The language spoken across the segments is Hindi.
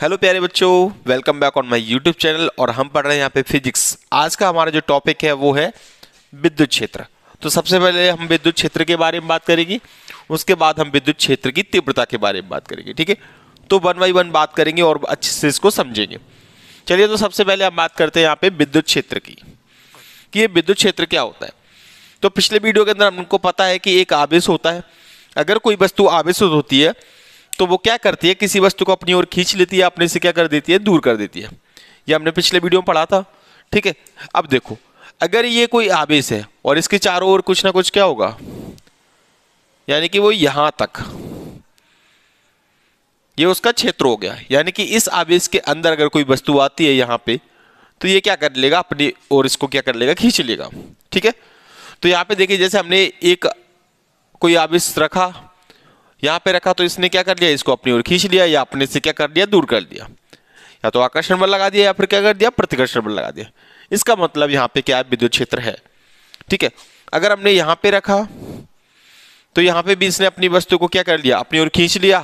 हेलो प्यारे बच्चों welcome back on my YouTube channel और हम पढ़ रहे हैं यहाँ पे फिजिक्स आज का हमारा जो टॉपिक है वो है विद्युत क्षेत्र तो सबसे पहले हम विद्युत क्षेत्र के बारे में बात करेंगे उसके बाद हम विद्युत क्षेत्र की तीव्रता के बारे में बात करेंगे ठीक है तो वन बाई वन बात करेंगे और अच्छे से इसको समझेंगे चलिए तो सबसे पहले हम बात करते हैं यहाँ पे विद्युत क्षेत्र की कि ये विद्युत क्षेत्र क्या होता है तो पिछले वीडियो के अंदर हमको पता है कि एक आवेश होता है अगर कोई वस्तु आवेश होती है तो वो क्या करती है किसी वस्तु को अपनी ओर खींच लेती है अपने से क्या कर देती है दूर कर देती है ये हमने पिछले वीडियो में पढ़ा था ठीक है अब देखो अगर ये कोई आवेश है और इसके चारों ओर कुछ ना कुछ क्या होगा यानी कि वो यहां तक ये उसका क्षेत्र हो गया यानी कि इस आवेश के अंदर अगर कोई वस्तु आती है यहाँ पे तो ये क्या कर लेगा अपनी और इसको क्या कर लेगा खींच लेगा ठीक है तो यहाँ पे देखिए जैसे हमने एक कोई आवेश रखा यहाँ पे रखा तो इसने क्या कर लिया इसको अपनी ओर खींच लिया या अपने से क्या कर दिया दूर कर दिया या तो आकर्षण बल लगा दिया या फिर क्या कर दिया प्रतिकर्षण बल लगा दिया इसका मतलब यहाँ पे क्या विद्युत क्षेत्र है ठीक है अगर हमने यहाँ पे रखा तो यहाँ पे भी इसने अपनी वस्तु को क्या कर लिया अपनी ओर खींच लिया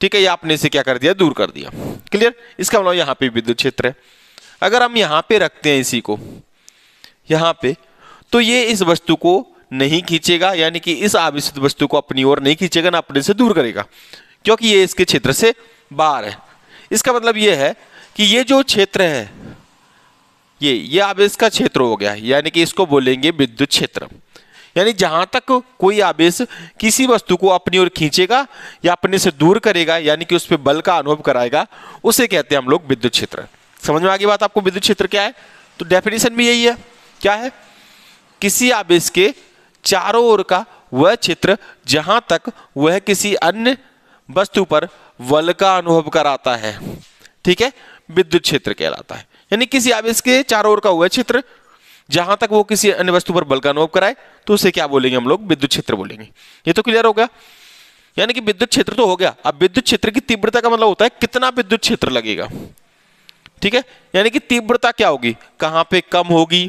ठीक है या अपने से क्या कर दिया दूर कर दिया क्लियर इसका मतलब यहाँ पे विद्युत क्षेत्र है अगर हम यहाँ पे रखते हैं इसी को यहाँ पे तो ये इस वस्तु को नहीं खींचेगा यानी कि इस आवेश वस्तु को अपनी ओर नहीं खींचेगा ना अपने से दूर करेगा क्योंकि ये इसके क्षेत्र से बाहर है इसका मतलब ये है कि ये जो क्षेत्र है ये ये आवेश का क्षेत्र हो गया यानी कि इसको बोलेंगे विद्युत क्षेत्र यानी जहां तक कोई आवेश किसी वस्तु को अपनी ओर खींचेगा या अपने से दूर करेगा यानी कि उस पर बल का अनुभव कराएगा उसे कहते हैं हम लोग विद्युत क्षेत्र समझ में आगे बात आपको विद्युत क्षेत्र क्या है तो डेफिनेशन भी यही है क्या है किसी आवेश के चारों ओर का वह चित्र जहां तक वह किसी अन्य वस्तु पर वल का अनुभव कराता है ठीक है विद्युत क्षेत्र कहलाता है यानी किसी आवेश के चारों ओर का वह क्षेत्र जहां तक वो किसी अन्य वस्तु पर बल का अनुभव कराए तो उसे क्या बोलेंगे हम लोग विद्युत क्षेत्र बोलेंगे ये तो क्लियर हो गया यानी कि विद्युत क्षेत्र तो हो गया अब विद्युत क्षेत्र की तीव्रता का मतलब होता है कितना विद्युत क्षेत्र लगेगा ठीक है यानी कि तीव्रता क्या होगी कहां पे कम होगी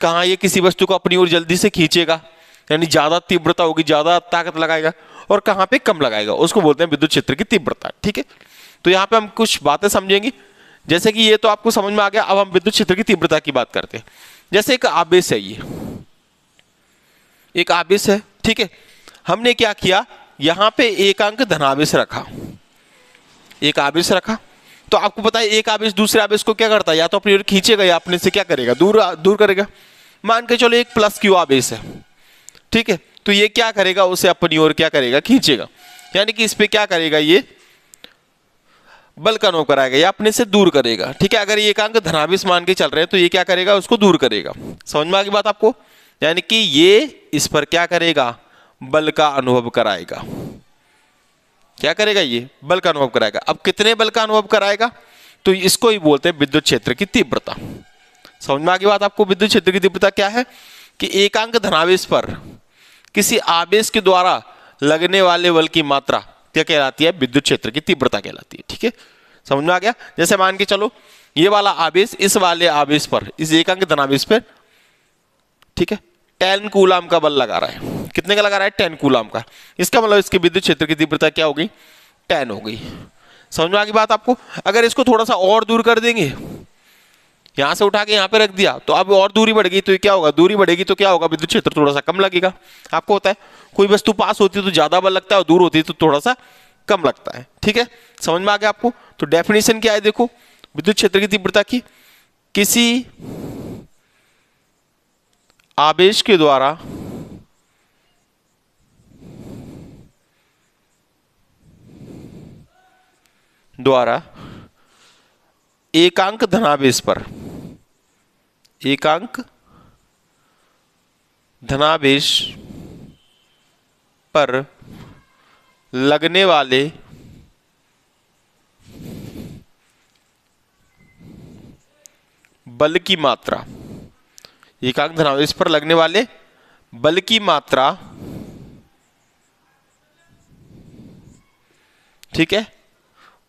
कहां ये किसी वस्तु को अपनी ओर जल्दी से खींचेगा यानी ज़्यादा तीव्रता होगी ज़्यादा ताकत लगाएगा और कहाँ पे कम लगाएगा उसको बोलते हैं विद्युत क्षेत्र की तीव्रता ठीक है तो यहाँ पे हम कुछ बातें समझेंगे जैसे कि ये तो आपको समझ में आ गया अब हम विद्युत क्षेत्र की तीव्रता की बात करते हैं जैसे एक आवेश है ये एक आवेश है ठीक है हमने क्या किया यहाँ पे एकांक धनावेश रखा एक आवेश रखा तो आपको पता है एक आवेश दूसरे आवेश को क्या करता है या तो अपनी ओर खींचेगा या अपने से क्या करेगा दूर दूर करेगा मान के चलो एक प्लस क्यू आवेश है ठीक है तो ये क्या करेगा उसे अपनी ओर क्या करेगा खींचेगा यानी कि इस पर क्या करेगा ये बल का अनुभव कराएगा या अपने से दूर करेगा ठीक है अगर ये एकांक धनाभिस मान के चल रहे हैं तो ये क्या करेगा उसको दूर करेगा समझ में आगे बात आपको यानी कि ये इस पर क्या करेगा बल का अनुभव कराएगा क्या करेगा ये बल का अनुभव कराएगा अब कितने बल का अनुभव कराएगा तो इसको ही बोलते हैं विद्युत क्षेत्र की तीव्रता समझ में आगे बात आपको विद्युत क्षेत्र की तीव्रता क्या है कि एकांक धनावेश पर किसी आवेश के द्वारा लगने वाले बल की मात्रा क्या कहलाती है विद्युत क्षेत्र की तीव्रता कहलाती है ठीक है समझ में आ गया जैसे मान के चलो ये वाला आवेश इस वाले आवेश पर इस एकांक धनावेश पर ठीक है टेन कूलाम का बल लगा रहा है कितने का लगा रहा है टेन कूलाम का इसका मतलब इसके विद्युत क्षेत्र की तीव्रता क्या हो गई टेन हो गई समझ में आ गई बात आपको अगर इसको थोड़ा सा और दूर कर देंगे यहां से उठा के यहां पे रख दिया तो अब और दूरी बढ़ गई तो क्या होगा दूरी बढ़ेगी तो क्या होगा विद्युत क्षेत्र थोड़ा सा कम लगेगा आपको होता है कोई वस्तु पास होती है तो ज्यादा बल लगता है और दूर होती है तो थोड़ा सा कम लगता है ठीक है समझ में आ गया आपको तो डेफिनेशन क्या है देखो विद्युत क्षेत्र की तीव्रता की किसी आवेश के द्वारा द्वारा एकांक धनावेश पर एकांक धनावेश पर लगने वाले बल की मात्रा एकांक धनावेश पर लगने वाले बल की मात्रा ठीक है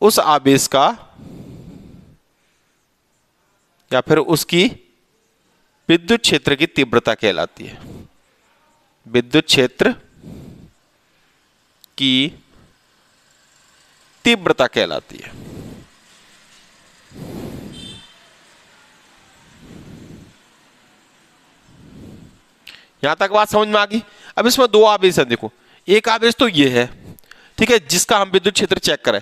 उस आवेश का या फिर उसकी विद्युत क्षेत्र की तीव्रता कहलाती है विद्युत क्षेत्र की तीव्रता कहलाती है यहां तक बात समझ में आ गई अब इसमें दो आवेश है देखो एक आवेश तो ये है ठीक है जिसका हम विद्युत क्षेत्र चेक करें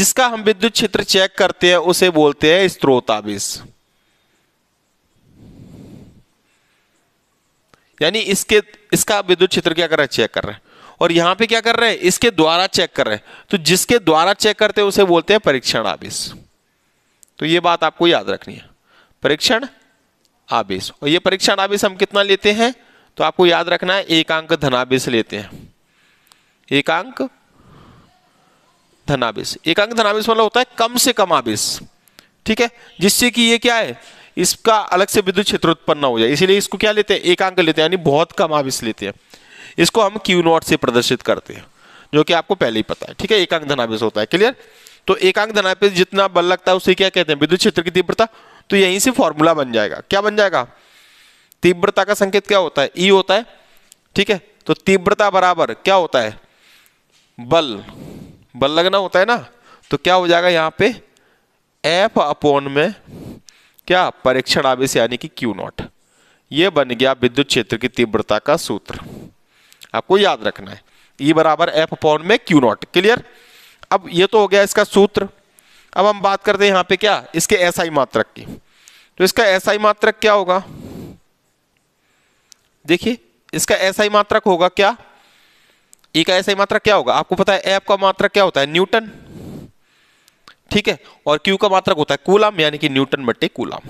जिसका हम विद्युत क्षेत्र चेक करते हैं उसे बोलते हैं स्त्रोत आवेश यानी इसके इसका विद्युत क्षेत्र क्या कर रहा है चेक कर रहे हैं और यहां पे क्या कर रहे हैं इसके द्वारा चेक कर रहे हैं तो जिसके द्वारा चेक करते हैं उसे बोलते हैं परीक्षण आवेश तो ये बात आपको याद रखनी है परीक्षण आवेश और ये परीक्षण आवेश हम कितना लेते हैं तो आपको याद रखना है एकांक धनावेश लेते हैं एकांक धनावेश एकांक धनावेश मतलब होता है कम से कम आवेश ठीक है जिससे कि ये क्या है इसका अलग से विद्युत क्षेत्र उत्पन्न हो जाए इसीलिए इसको क्या लेते हैं एकांक लेते हैं यानी बहुत कम आवेश लेते हैं इसको हम क्यू नॉट से प्रदर्शित करते हैं जो कि आपको पहले ही पता है ठीक है एकांक धनावेश होता है क्लियर तो एकांक धनावेश जितना बल लगता है उसे क्या कहते हैं विद्युत क्षेत्र की तीव्रता तो यहीं से फॉर्मूला बन जाएगा क्या बन जाएगा तीव्रता का संकेत क्या होता है ई e होता है ठीक है तो तीव्रता बराबर क्या होता है बल बल लगना होता है ना तो क्या हो जाएगा यहां पे एफ अपोन में क्या परीक्षण आवेश यानी कि क्यू नॉट ये बन गया विद्युत क्षेत्र की तीव्रता का सूत्र आपको याद रखना है ई e बराबर एफ पॉन में क्यू नॉट क्लियर अब ये तो हो गया इसका सूत्र अब हम बात करते हैं यहां पे क्या इसके एसआई मात्रक की तो इसका एसआई मात्रक क्या होगा देखिए इसका एसआई मात्रक होगा क्या ई e का एसआई मात्रक क्या होगा आपको पता है एफ का मात्रक क्या होता है न्यूटन ठीक है और क्यू का मात्रक होता है कूलाम यानी कि न्यूटन बट्टे कूलाम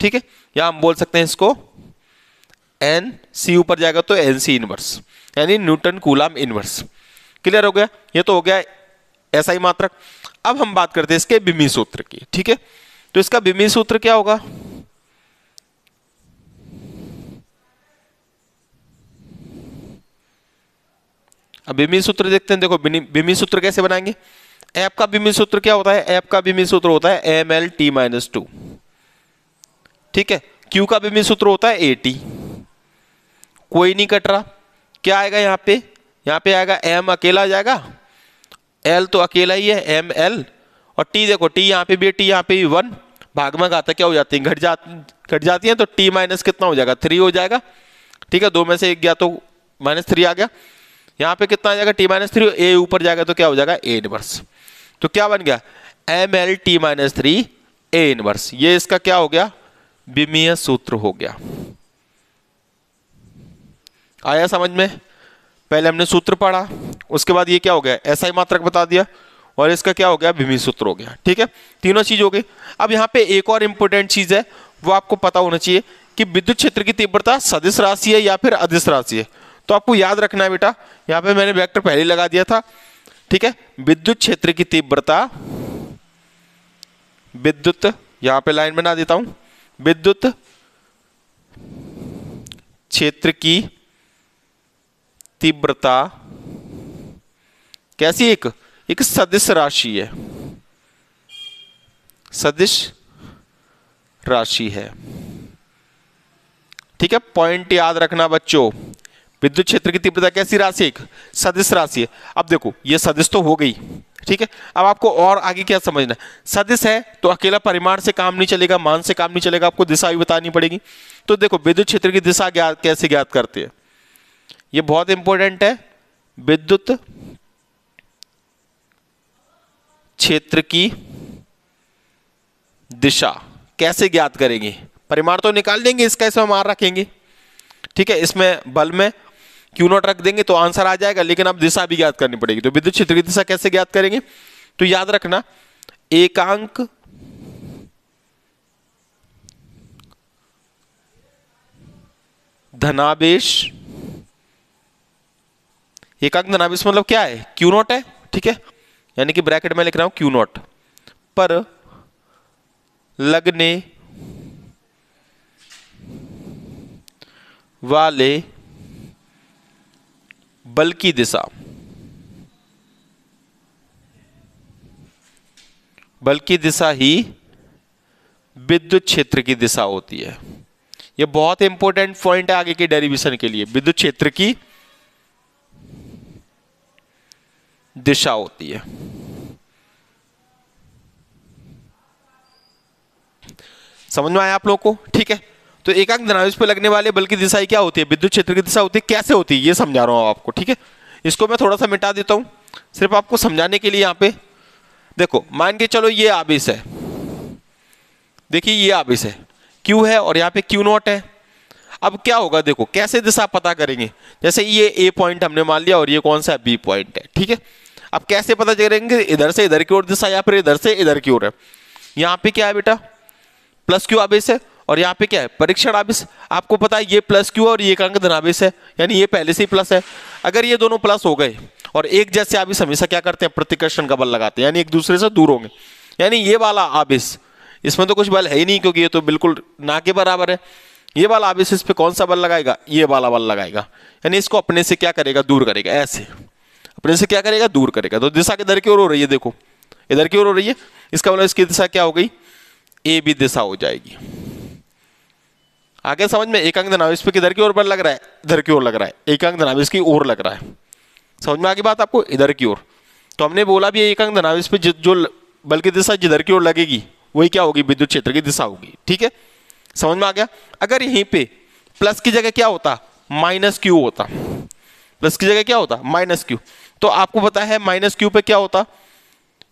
ठीक है या हम बोल सकते हैं इसको एन सी ऊपर जाएगा तो एन सी इनवर्स यानी न्यूटन कूलाम इनवर्स क्लियर हो गया ये तो हो गया ऐसा ही मात्रक अब हम बात करते हैं इसके बिमी सूत्र की ठीक है तो इसका बिमी सूत्र क्या होगा अब बिमी सूत्र देखते हैं देखो बिमी सूत्र कैसे बनाएंगे एफ का बीमित सूत्र क्या होता है एफ का बीमित सूत्र होता है M L T minus two ठीक है क्यू का बीमित सूत्र होता है ए टी कोई नहीं कट रहा क्या आएगा यहाँ पे यहाँ पे आएगा एम अकेला जाएगा एल तो अकेला ही है एम एल और टी देखो टी यहाँ पे भी टी यहाँ पे भी वन भाग में घाता क्या हो जाती है घट जा घट जाती है तो टी माइनस कितना हो जाएगा थ्री हो जाएगा ठीक है दो में से एक गया तो माइनस थ्री आ गया यहाँ पे कितना आ जाएगा टी माइनस थ्री ए ऊपर जाएगा तो क्या हो जाएगा एडवर्स तो क्या बन गया M L T minus three A inverse ये इसका क्या हो गया विमीय सूत्र हो गया आया समझ में पहले हमने सूत्र पढ़ा उसके बाद ये क्या हो गया ऐसा ही मात्रक बता दिया और इसका क्या हो गया विमी सूत्र हो गया ठीक है तीनों चीज हो गई अब यहां पे एक और इंपॉर्टेंट चीज है वो आपको पता होना चाहिए कि विद्युत क्षेत्र की तीव्रता सदिश राशि है या फिर अदिश राशि है तो आपको याद रखना है बेटा यहां पे मैंने वेक्टर पहले लगा दिया था ठीक है विद्युत क्षेत्र की तीव्रता विद्युत यहां पे लाइन बना देता हूं विद्युत क्षेत्र की तीव्रता कैसी एक एक सदिश राशि है सदिश राशि है ठीक है पॉइंट याद रखना बच्चों विद्युत क्षेत्र की तीव्रता कैसी राशि एक सदिश राशि है अब देखो ये सदिश तो हो गई ठीक है अब आपको और आगे क्या समझना सदिश है तो अकेला परिमाण से काम नहीं चलेगा मान से काम नहीं चलेगा आपको दिशा भी बतानी पड़ेगी तो देखो विद्युत क्षेत्र की दिशा ज्ञात कैसे ज्ञात करते हैं ये बहुत इंपॉर्टेंट है विद्युत क्षेत्र की दिशा कैसे ज्ञात करेंगे परिमाण तो निकाल देंगे इसका इसमें मार रखेंगे ठीक है इसमें बल में क्यू नॉट रख देंगे तो आंसर आ जाएगा लेकिन अब दिशा भी ज्ञात करनी पड़ेगी तो विद्युत क्षेत्र की दिशा कैसे ज्ञात करेंगे तो याद रखना एकांक धनावेश एकांक धनावेश मतलब क्या है क्यू नॉट है ठीक है यानी कि ब्रैकेट में लिख रहा हूं क्यू नॉट पर लगने वाले बल की दिशा बल की दिशा ही विद्युत क्षेत्र की दिशा होती है यह बहुत इंपॉर्टेंट पॉइंट है आगे के डेरिवेशन के लिए विद्युत क्षेत्र की दिशा होती है समझ में आया आप लोगों को ठीक है तो एकांक धनावेश पे लगने वाले बल की दिशाएं क्या होती है विद्युत क्षेत्र की दिशा होती है कैसे होती है ये समझा रहा हूँ आपको ठीक है इसको मैं थोड़ा सा मिटा देता हूँ सिर्फ आपको समझाने के लिए यहाँ पे देखो मान के चलो ये आबिस है देखिए ये आबिस है क्यू है और यहाँ पे क्यू नॉट है अब क्या होगा देखो कैसे दिशा पता करेंगे जैसे ये ए पॉइंट हमने मान लिया और ये कौन सा बी पॉइंट है ठीक है अब कैसे पता करेंगे इधर से इधर की ओर दिशा या फिर इधर से इधर की ओर है यहाँ पे क्या है बेटा प्लस क्यू आबिस है और यहाँ पे क्या है परीक्षण आवेश आपको पता है ये प्लस क्यू और ये कांक धनावेश है यानी ये पहले से ही प्लस है अगर ये दोनों प्लस हो गए और एक जैसे आवेश हमेशा क्या करते हैं प्रतिकर्षण का बल लगाते हैं यानी एक दूसरे से दूर होंगे यानी ये वाला आवेश इसमें तो कुछ बल है ही नहीं क्योंकि ये तो बिल्कुल ना के बराबर है ये वाला आवेश इस पर कौन सा बल लगाएगा ये वाला बल लगाएगा यानी इसको अपने से क्या करेगा दूर करेगा ऐसे अपने से क्या करेगा दूर करेगा तो दिशा किधर की ओर हो रही है देखो इधर की ओर हो रही है इसका मतलब इसकी दिशा क्या हो गई ए भी दिशा हो जाएगी आगे समझ में एकांक धनावेश पे किधर की ओर पर लग रहा है इधर की ओर लग रहा है एकांक धनावेश की ओर लग रहा है समझ में आगे बात आपको इधर की ओर तो हमने बोला भी एकांक धनावेश पे जो बल की दिशा जिधर की ओर लगेगी वही क्या होगी विद्युत क्षेत्र की दिशा होगी ठीक है समझ में आ गया अगर यहीं पे प्लस की जगह क्या होता माइनस क्यू होता प्लस की जगह क्या होता माइनस क्यू तो आपको पता है माइनस क्यू पे क्या होता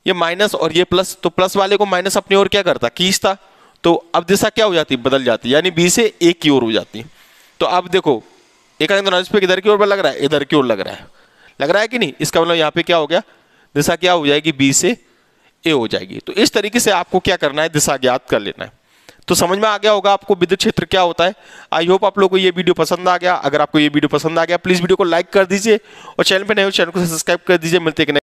ये माइनस और ये प्लस तो प्लस वाले को माइनस अपनी ओर क्या करता खींचता तो अब दिशा क्या हो जाती बदल जाती यानी बी से ए की ओर हो जाती तो अब देखो एक पे इधर की ओर लग रहा है इधर की ओर लग रहा है लग रहा है कि नहीं इसका मतलब यहाँ पे क्या हो गया दिशा क्या हो जाएगी बी से ए हो जाएगी तो इस तरीके से आपको क्या करना है दिशा ज्ञात कर लेना है तो समझ में आ गया होगा आपको विद्युत क्षेत्र क्या होता है आई होप आप लोगों को ये वीडियो पसंद आ गया अगर आपको ये वीडियो पसंद आ गया प्लीज़ वीडियो को लाइक कर दीजिए और चैनल पर नए हो चैनल को सब्सक्राइब कर दीजिए मिलते हैं